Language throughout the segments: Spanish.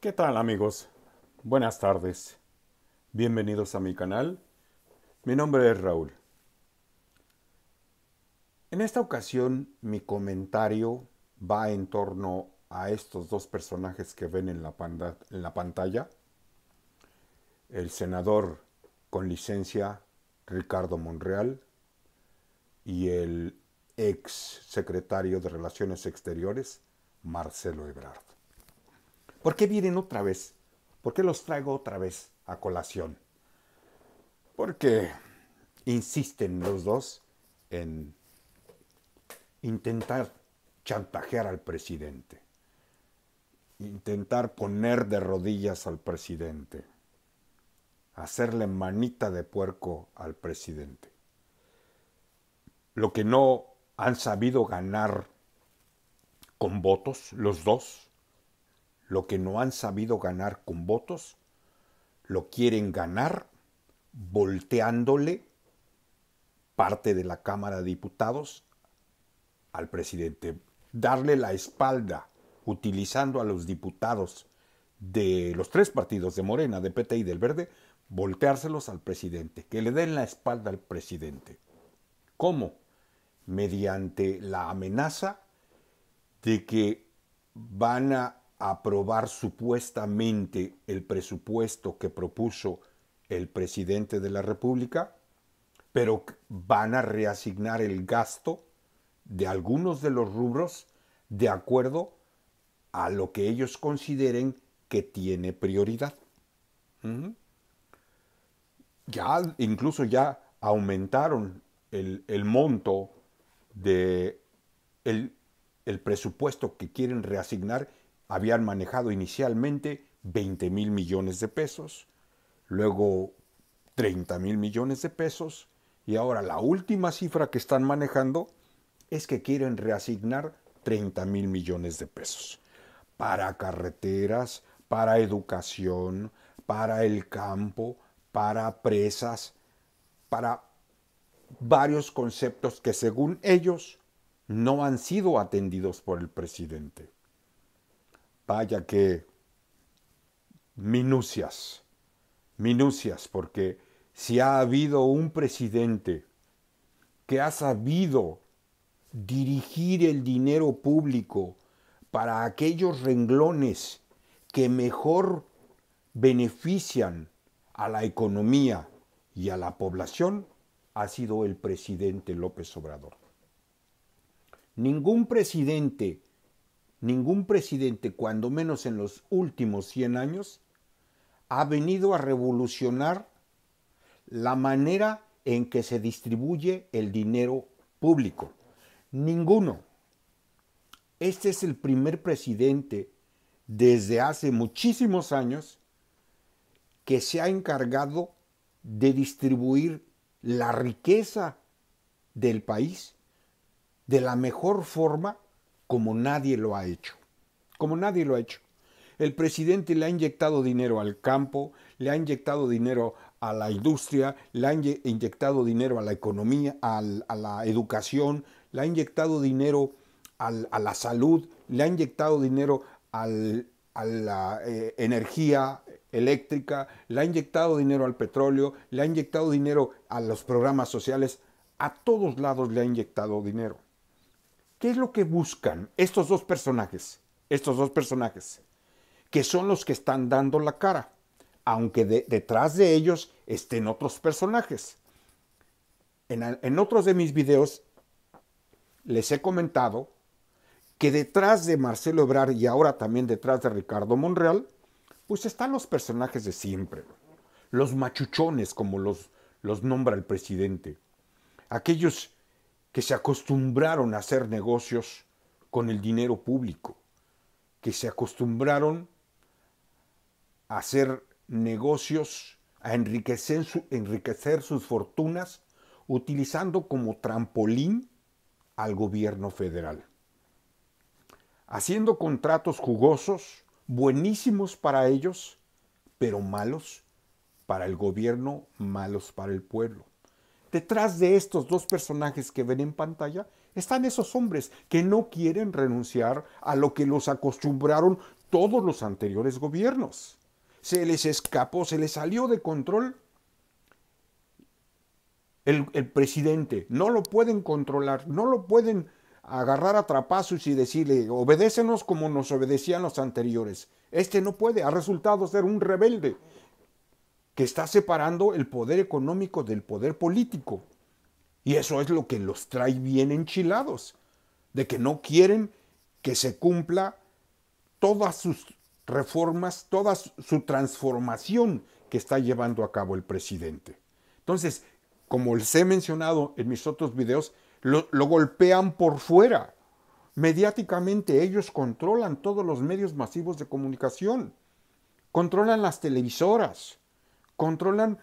¿Qué tal amigos? Buenas tardes. Bienvenidos a mi canal. Mi nombre es Raúl. En esta ocasión mi comentario va en torno a estos dos personajes que ven en la, pantalla. El senador con licencia Ricardo Monreal y el ex secretario de Relaciones Exteriores Marcelo Ebrard. ¿Por qué vienen otra vez? ¿Por qué los traigo otra vez a colación? Porque insisten los dos en intentar chantajear al presidente, intentar poner de rodillas al presidente, hacerle manita de puerco al presidente. Lo que no han sabido ganar con votos los dos lo que no han sabido ganar con votos, lo quieren ganar volteándole parte de la Cámara de Diputados al presidente, darle la espalda utilizando a los diputados de los tres partidos de Morena, de PT y del Verde, volteárselos al presidente, que le den la espalda al presidente. ¿Cómo? Mediante la amenaza de que van a aprobar supuestamente el presupuesto que propuso el presidente de la República, pero van a reasignar el gasto de algunos de los rubros de acuerdo a lo que ellos consideren que tiene prioridad. Ya, incluso ya aumentaron el, monto de el presupuesto que quieren reasignar habían manejado inicialmente 20 mil millones de pesos, luego 30 mil millones de pesos y ahora la última cifra que están manejando es que quieren reasignar 30 mil millones de pesos para carreteras, para educación, para el campo, para presas, para varios conceptos que según ellos no han sido atendidos por el presidente. Vaya que minucias, minucias, porque si ha habido un presidente que ha sabido dirigir el dinero público para aquellos renglones que mejor benefician a la economía y a la población, ha sido el presidente López Obrador. Ningún presidente Ningún presidente, cuando menos en los últimos 100 años, ha venido a revolucionar la manera en que se distribuye el dinero público. Ninguno. Este es el primer presidente desde hace muchísimos años que se ha encargado de distribuir la riqueza del país de la mejor forma como nadie lo ha hecho. Como nadie lo ha hecho. El presidente le ha inyectado dinero al campo, le ha inyectado dinero a la industria, le ha inyectado dinero a la economía, a la educación, le ha inyectado dinero a la salud, le ha inyectado dinero a la eh, energía eléctrica, le ha inyectado dinero al petróleo, le ha inyectado dinero a los programas sociales, a todos lados le ha inyectado dinero. ¿Qué es lo que buscan estos dos personajes? Estos dos personajes, que son los que están dando la cara, aunque detrás de ellos estén otros personajes. En, otros de mis videos les he comentado que detrás de Marcelo Ebrard y ahora también detrás de Ricardo Monreal, pues están los personajes de siempre, los machuchones como los, los nombra el presidente, aquellos que se acostumbraron a hacer negocios con el dinero público, que se acostumbraron a hacer negocios, a enriquecer, enriquecer sus fortunas utilizando como trampolín al gobierno federal, haciendo contratos jugosos, buenísimos para ellos, pero malos para el gobierno, malos para el pueblo. Detrás de estos dos personajes que ven en pantalla están esos hombres que no quieren renunciar a lo que los acostumbraron todos los anteriores gobiernos. Se les escapó, se les salió de control. El, presidente no lo pueden controlar, no lo pueden agarrar a trapazos y decirle, obedécenos como nos obedecían los anteriores. Este no puede, ha resultado ser un rebelde que está separando el poder económico del poder político. Y eso es lo que los trae bien enchilados, de que no quieren que se cumpla todas sus reformas, toda su transformación que está llevando a cabo el presidente. Entonces, como les he mencionado en mis otros videos, lo, lo, golpean por fuera. Mediáticamente ellos controlan todos los medios masivos de comunicación, controlan las televisoras, controlan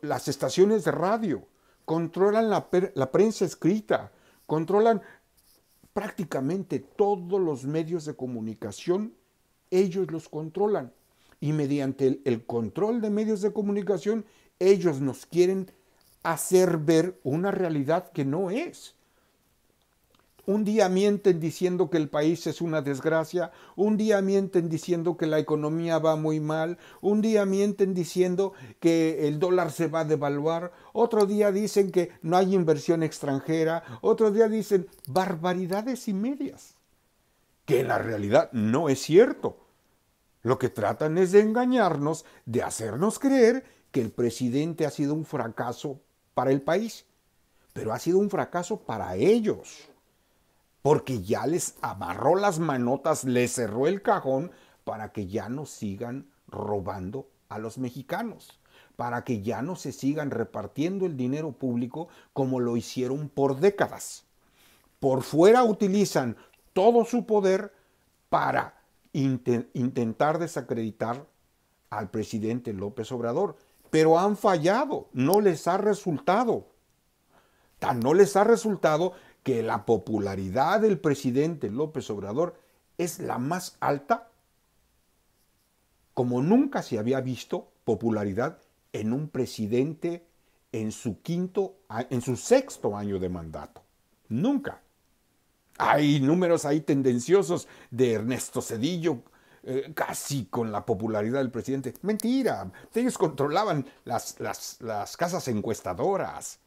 las estaciones de radio, controlan la, prensa escrita, controlan prácticamente todos los medios de comunicación, ellos los controlan. Y mediante el, control de medios de comunicación, ellos nos quieren hacer ver una realidad que no es. Un día mienten diciendo que el país es una desgracia, un día mienten diciendo que la economía va muy mal, un día mienten diciendo que el dólar se va a devaluar, otro día dicen que no hay inversión extranjera, otro día dicen barbaridades y medias, que en la realidad no es cierto. Lo que tratan es de engañarnos, de hacernos creer que el presidente ha sido un fracaso para el país, pero ha sido un fracaso para ellos porque ya les amarró las manotas, les cerró el cajón para que ya no sigan robando a los mexicanos, para que ya no se sigan repartiendo el dinero público como lo hicieron por décadas. Por fuera utilizan todo su poder para intentar desacreditar al presidente López Obrador, pero han fallado, no les ha resultado. Tan no les ha resultado que la popularidad del presidente López Obrador es la más alta como nunca se había visto popularidad en un presidente en su quinto en su sexto año de mandato. Nunca. Hay números ahí tendenciosos de Ernesto Cedillo eh, casi con la popularidad del presidente. Mentira, ellos controlaban las, las, las casas encuestadoras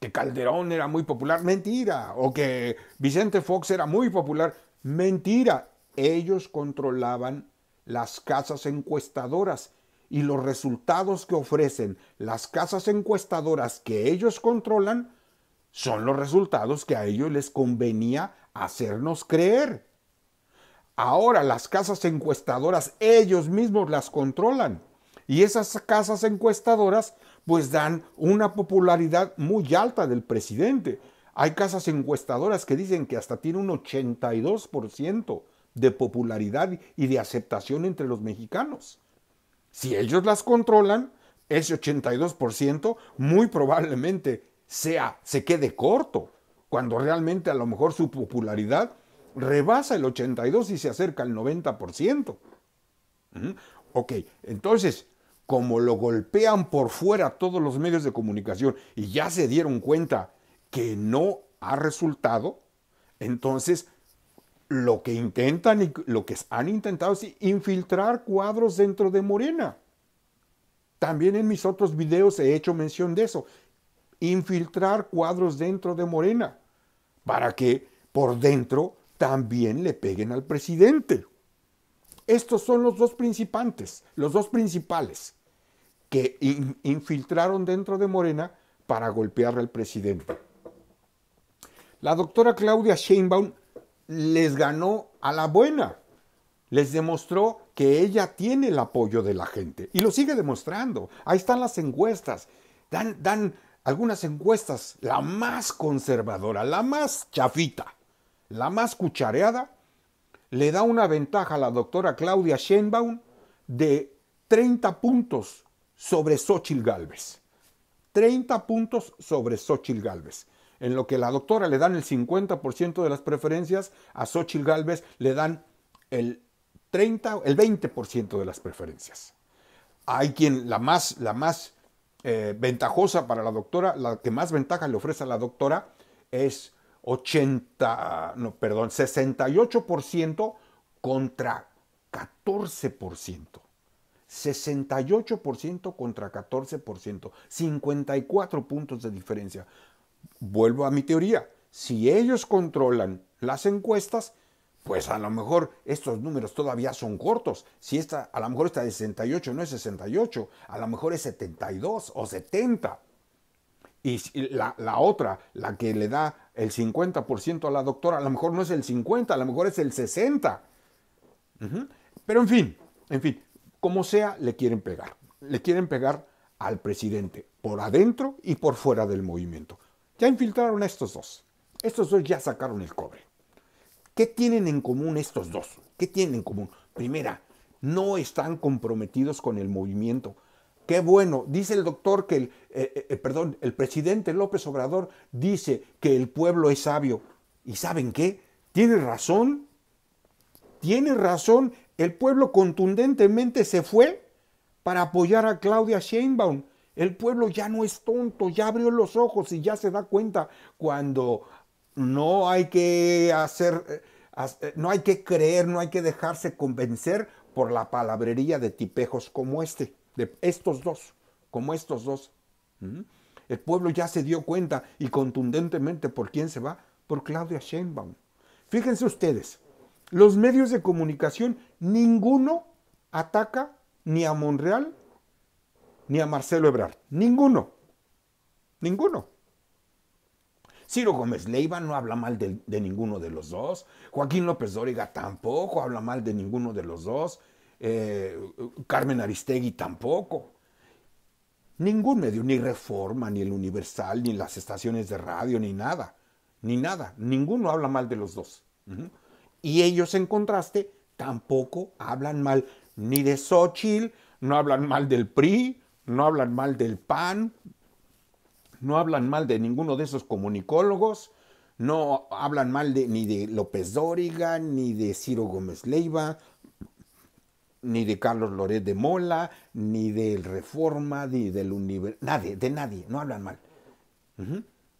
que Calderón era muy popular, mentira, o que Vicente Fox era muy popular, mentira. Ellos controlaban las casas encuestadoras y los resultados que ofrecen las casas encuestadoras que ellos controlan son los resultados que a ellos les convenía hacernos creer. Ahora las casas encuestadoras ellos mismos las controlan. Y esas casas encuestadoras pues dan una popularidad muy alta del presidente. Hay casas encuestadoras que dicen que hasta tiene un 82% de popularidad y de aceptación entre los mexicanos. Si ellos las controlan, ese 82% muy probablemente sea, se quede corto, cuando realmente a lo mejor su popularidad rebasa el 82 y se acerca al 90%. Ok, entonces, como lo golpean por fuera todos los medios de comunicación y ya se dieron cuenta que no ha resultado, entonces lo que intentan y lo que han intentado es infiltrar cuadros dentro de Morena. También en mis otros videos he hecho mención de eso. Infiltrar cuadros dentro de Morena para que por dentro también le peguen al presidente. Estos son los dos principantes, los dos principales que infiltraron dentro de Morena para golpear al presidente. La doctora Claudia Sheinbaum les ganó a la buena, les demostró que ella tiene el apoyo de la gente y lo sigue demostrando. Ahí están las encuestas, dan, dan algunas encuestas, la más conservadora, la más chafita, la más cuchareada, le da una ventaja a la doctora Claudia Sheinbaum de 30 puntos sobre Xochitl Galvez. 30 puntos sobre Xochitl Galvez. En lo que la doctora le dan el 50% de las preferencias, a Xochitl Galvez le dan el 30, el 20% de las preferencias. Hay quien, la más, la más eh, ventajosa para la doctora, la que más ventaja le ofrece a la doctora es 80, no, perdón, 68% contra 14%. 68% contra 14%, 54 puntos de diferencia. Vuelvo a mi teoría, si ellos controlan las encuestas, pues a lo mejor estos números todavía son cortos. Si esta, a lo mejor esta de 68 no es 68, a lo mejor es 72 o 70. Y la, la otra, la que le da el 50% a la doctora, a lo mejor no es el 50, a lo mejor es el 60. Pero en fin, en fin, como sea, le quieren pegar. Le quieren pegar al presidente, por adentro y por fuera del movimiento. Ya infiltraron a estos dos. Estos dos ya sacaron el cobre. ¿Qué tienen en común estos dos? ¿Qué tienen en común? Primera, no están comprometidos con el movimiento. Qué bueno, dice el doctor que el, eh, eh, eh, perdón, el presidente López Obrador dice que el pueblo es sabio. ¿Y saben qué? Tiene razón. Tiene razón el pueblo contundentemente se fue para apoyar a Claudia Sheinbaum. El pueblo ya no es tonto, ya abrió los ojos y ya se da cuenta cuando no hay que hacer, eh, eh, no hay que creer, no hay que dejarse convencer por la palabrería de tipejos como este, de estos dos, como estos dos. ¿Mm? El pueblo ya se dio cuenta y contundentemente por quién se va, por Claudia Sheinbaum. Fíjense ustedes, los medios de comunicación, ninguno ataca ni a Monreal ni a Marcelo Ebrard. Ninguno. Ninguno. Ciro Gómez Leiva no habla mal de, ninguno de los dos. Joaquín López Dóriga tampoco habla mal de ninguno de los dos. Eh, Carmen Aristegui tampoco. Ningún medio, ni Reforma, ni el Universal, ni las estaciones de radio, ni nada. Ni nada. Ninguno habla mal de los dos. Y ellos en contraste tampoco hablan mal ni de Xochitl, no hablan mal del PRI, no hablan mal del PAN, no hablan mal de ninguno de esos comunicólogos, no hablan mal de, ni de López Dóriga, ni de Ciro Gómez Leiva, ni de Carlos Loret de Mola, ni del Reforma, ni del Universo, Nadie, de nadie, no hablan mal.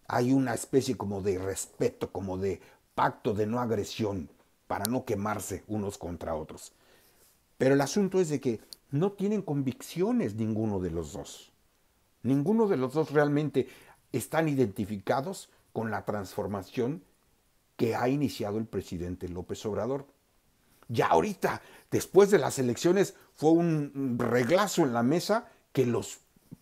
Hay una especie como de respeto, como de pacto de no agresión para no quemarse unos contra otros. Pero el asunto es de que no tienen convicciones ninguno de los dos. Ninguno de los dos realmente están identificados con la transformación que ha iniciado el presidente López Obrador. Ya ahorita, después de las elecciones, fue un reglazo en la mesa que los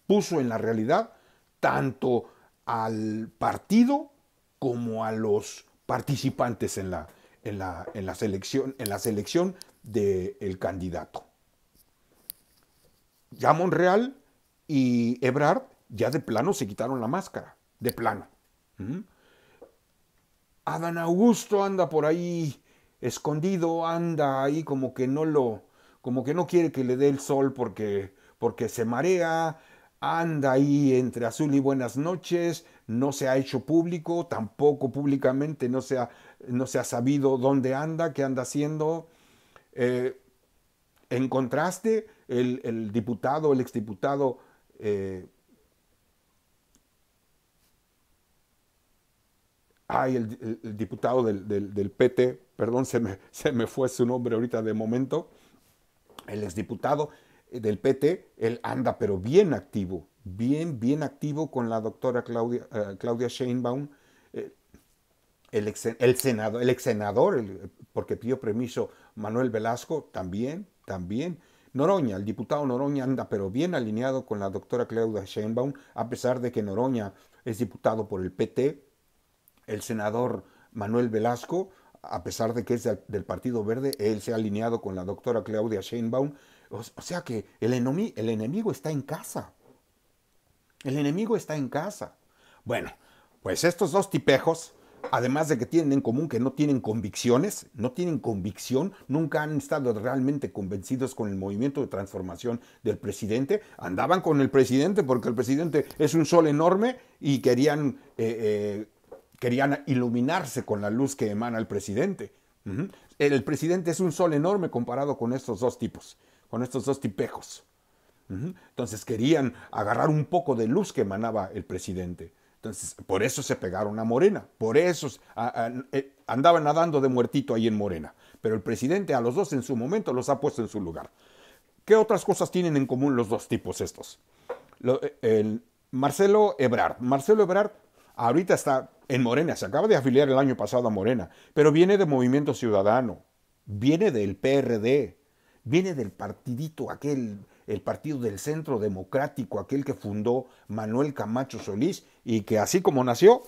puso en la realidad tanto al partido como a los participantes en la, en la, en la selección, en la selección del candidato. Ya Monreal y Ebrard ya de plano se quitaron la máscara, de plano. ¿Mm? Adán Augusto anda por ahí escondido, anda ahí como que no lo, como que no quiere que le dé el sol porque, porque se marea, anda ahí entre azul y buenas noches, no se ha hecho público, tampoco públicamente no se ha no se ha sabido dónde anda, qué anda haciendo. Eh, en contraste, el, diputado, el exdiputado eh, ay, el, diputado del, PT, perdón, se me, fue su nombre ahorita de momento, el exdiputado eh, del PT, él anda pero bien activo, bien, bien activo con la doctora Claudia, Claudia Sheinbaum el ex, el senador, porque pidió permiso Manuel Velasco, también, también. Noroña, el diputado Noroña anda pero bien alineado con la doctora Claudia Sheinbaum, a pesar de que Noroña es diputado por el PT, el senador Manuel Velasco, a pesar de que es del Partido Verde, él se ha alineado con la doctora Claudia Sheinbaum. O, sea que el, el enemigo está en casa. El enemigo está en casa. Bueno, pues estos dos tipejos además de que tienen en común que no tienen convicciones, no tienen convicción, nunca han estado realmente convencidos con el movimiento de transformación del presidente, andaban con el presidente porque el presidente es un sol enorme y querían, eh, eh, querían iluminarse con la luz que emana el presidente. El presidente es un sol enorme comparado con estos dos tipos, con estos dos tipejos. Entonces querían agarrar un poco de luz que emanaba el presidente. Entonces, por eso se pegaron a Morena, por eso eh, andaban nadando de muertito ahí en Morena. Pero el presidente a los dos en su momento los ha puesto en su lugar. ¿Qué otras cosas tienen en común los dos tipos estos? Eh, Marcelo Ebrard. Marcelo Ebrard ahorita está en Morena, se acaba de afiliar el año pasado a Morena, pero viene de Movimiento Ciudadano, viene del PRD, viene del partidito aquel el Partido del Centro Democrático, aquel que fundó Manuel Camacho Solís y que así como nació,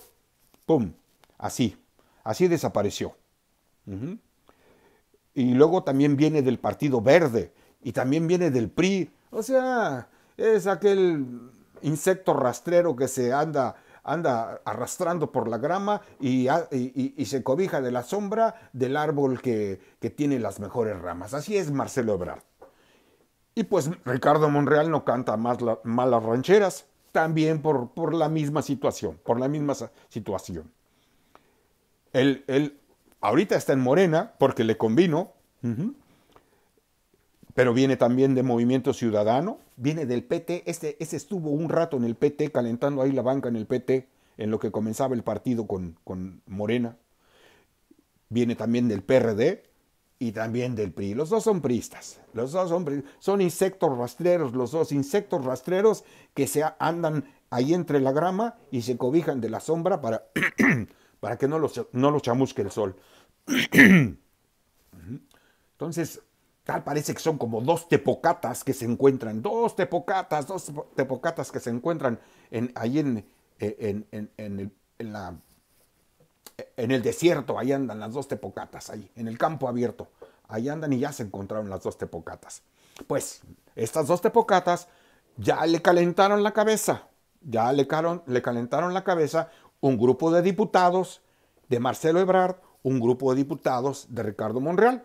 ¡pum! Así, así desapareció. Y luego también viene del Partido Verde y también viene del PRI. O sea, es aquel insecto rastrero que se anda anda arrastrando por la grama y, se cobija de la sombra del árbol que, que tiene las mejores ramas. Así es Marcelo Ebrard. Y pues Ricardo Monreal no canta más las malas rancheras, también por, por, la misma situación, por la misma situación. Él, ahorita está en Morena porque le convino, pero viene también de Movimiento Ciudadano, viene del PT, este, estuvo un rato en el PT, calentando ahí la banca en el PT, en lo que comenzaba el partido con, con Morena. Viene también del PRD, y también del PRI. Los dos son pristas. los dos son, son insectos rastreros, los dos insectos rastreros que se andan ahí entre la grama y se cobijan de la sombra para, para que no los, no los chamusque el sol. Entonces, tal parece que son como dos tepocatas que se encuentran, dos tepocatas, dos tepocatas que se encuentran en, ahí en, eh, en, en, la en el desierto, ahí andan las dos tepocatas, ahí, en el campo abierto. Ahí andan y ya se encontraron las dos tepocatas. Pues estas dos tepocatas ya le calentaron la cabeza, ya le, le calentaron la cabeza un grupo de diputados de Marcelo Ebrard, un grupo de diputados de Ricardo Monreal.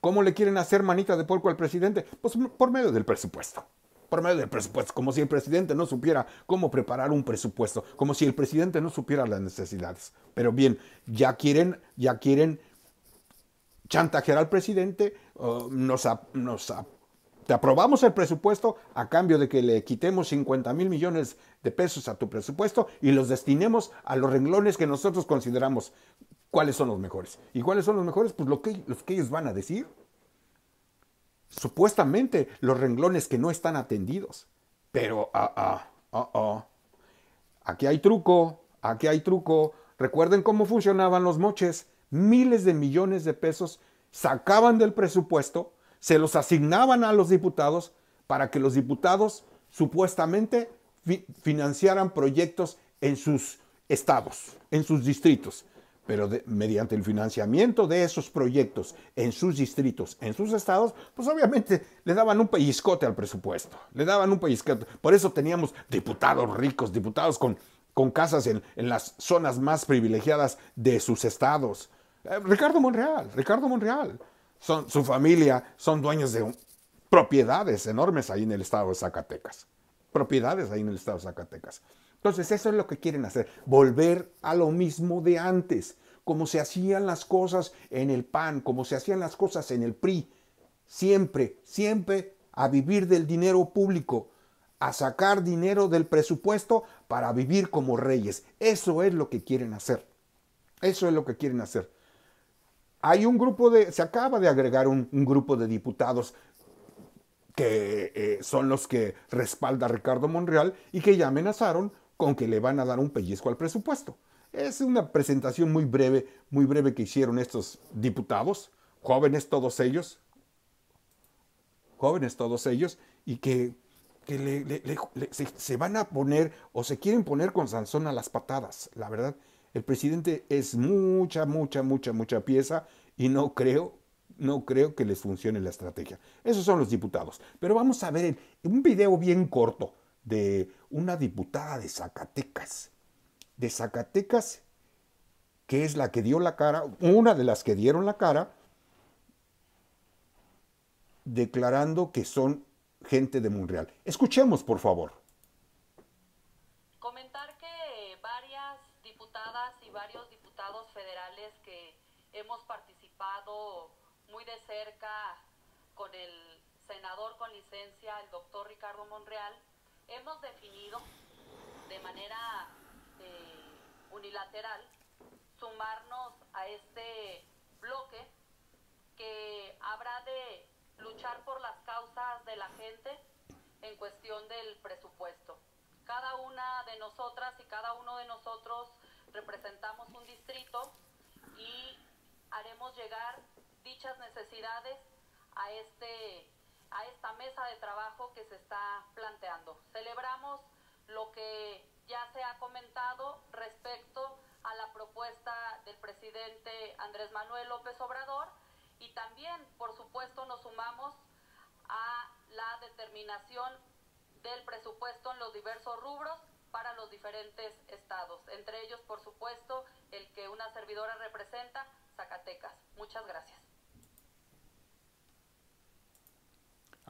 ¿Cómo le quieren hacer manita de porco al presidente? Pues por medio del presupuesto por medio del presupuesto, como si el presidente no supiera cómo preparar un presupuesto, como si el presidente no supiera las necesidades. Pero bien, ya quieren, ya quieren chantajear al presidente, nos, te aprobamos el presupuesto a cambio de que le quitemos 50 mil millones de pesos a tu presupuesto y los destinemos a los renglones que nosotros consideramos cuáles son los mejores. ¿Y cuáles son los mejores? Pues lo que, los que ellos van a decir supuestamente los renglones que no están atendidos. Pero, ah, ah, ah, ah. Aquí hay truco, aquí hay truco. Recuerden cómo funcionaban los moches. Miles de millones de pesos sacaban del presupuesto, se los asignaban a los diputados para que los diputados supuestamente financiaran proyectos en sus estados, en sus distritos pero mediante el financiamiento de esos proyectos en sus distritos, en sus estados, pues obviamente le daban un pellizcote al presupuesto, le daban un pellizcote. Por eso teníamos diputados ricos, diputados con, con casas en, las zonas más privilegiadas de sus estados. Eh, Ricardo Monreal, Ricardo Monreal, son, su familia son dueños de propiedades enormes ahí en el estado de Zacatecas, propiedades ahí en el estado de Zacatecas. Entonces eso es lo que quieren hacer, volver a lo mismo de antes, como se hacían las cosas en el PAN, como se hacían las cosas en el PRI. Siempre, siempre a vivir del dinero público, a sacar dinero del presupuesto para vivir como reyes. Eso es lo que quieren hacer. Eso es lo que quieren hacer. Hay un grupo de, se acaba de agregar un, grupo de diputados que eh, son los que respalda Ricardo Monreal y que ya amenazaron con que le van a dar un pellizco al presupuesto. Es una presentación muy breve, muy breve que hicieron estos diputados, jóvenes todos ellos, jóvenes todos ellos, y que, se, se, van a poner o se quieren poner con Sansón a las patadas, la verdad. El presidente es mucha, mucha, mucha, mucha pieza y no creo, no creo que les funcione la estrategia. Esos son los diputados. Pero vamos a ver un video bien corto de una diputada de Zacatecas, de Zacatecas, que es la que dio la cara, una de las que dieron la cara, declarando que son gente de Monreal. Escuchemos, por favor. Comentar que varias diputadas y varios diputados federales que hemos participado muy de cerca con el senador con licencia, el doctor Ricardo Monreal, hemos definido de manera eh, unilateral sumarnos a este bloque que habrá de luchar por las causas de la gente en cuestión del presupuesto. Cada una de nosotras y cada uno de nosotros representamos un distrito y haremos llegar dichas necesidades a este a esta mesa de trabajo que se está planteando. Celebramos lo que ya se ha comentado respecto a la propuesta del presidente Andrés Manuel López Obrador y también, por supuesto, nos sumamos a la determinación del presupuesto en los diversos rubros para los diferentes estados, entre ellos, por supuesto, el que una servidora representa, Zacatecas. Muchas gracias.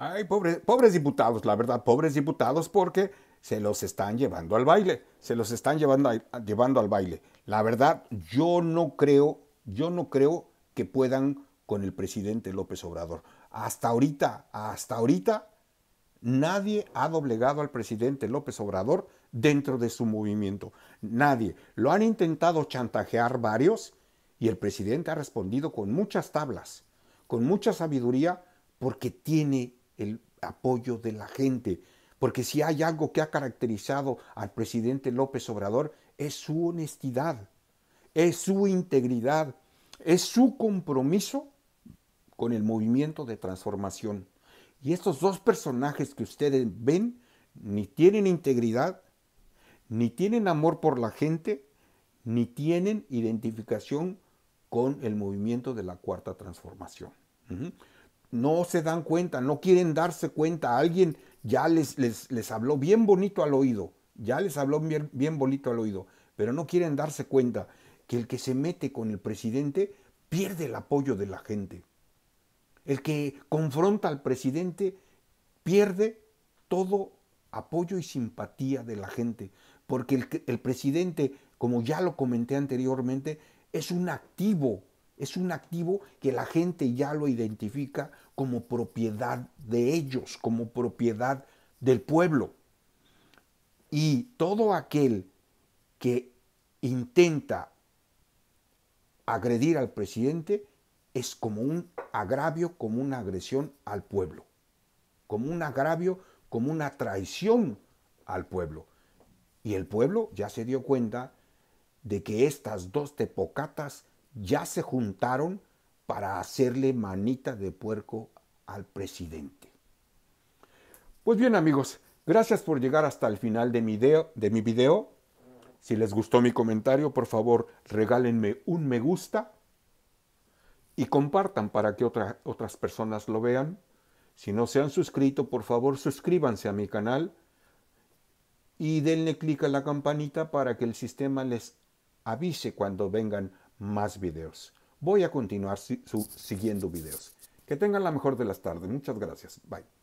Ay, pobres diputados, la verdad, pobres diputados porque se los están llevando al baile, se los están llevando, llevando al baile. La verdad, yo no creo, yo no creo que puedan con el presidente López Obrador. Hasta ahorita, hasta ahorita, nadie ha doblegado al presidente López Obrador dentro de su movimiento. Nadie. Lo han intentado chantajear varios y el presidente ha respondido con muchas tablas, con mucha sabiduría, porque tiene el apoyo de la gente. Porque si hay algo que ha caracterizado al presidente López Obrador es su honestidad, es su integridad, es su compromiso con el movimiento de transformación. Y estos dos personajes que ustedes ven ni tienen integridad, ni tienen amor por la gente, ni tienen identificación con el movimiento de la cuarta transformación no se dan cuenta, no quieren darse cuenta. Alguien ya les, les, habló bien bonito al oído, ya les habló bien, bien bonito al oído, pero no quieren darse cuenta que el que se mete con el presidente pierde el apoyo de la gente. El que confronta al presidente pierde todo apoyo y simpatía de la gente, porque el, el presidente, como ya lo comenté anteriormente, es un activo es un activo que la gente ya lo identifica como propiedad de ellos, como propiedad del pueblo. Y todo aquel que intenta agredir al presidente es como un agravio, como una agresión al pueblo, como un agravio, como una traición al pueblo. Y el pueblo ya se dio cuenta de que estas dos tepocatas ya se juntaron para hacerle manita de puerco al presidente. Pues bien amigos, gracias por llegar hasta el final de mi, video, Si les gustó mi comentario, por favor regálenme un me gusta y compartan para que otras personas lo vean. Si no se han suscrito, por favor suscríbanse a mi canal y denle clic a la campanita para que el sistema les avise cuando vengan más videos. Voy a continuar siguiendo videos. Que tengan la mejor de las tardes. Muchas gracias. Bye.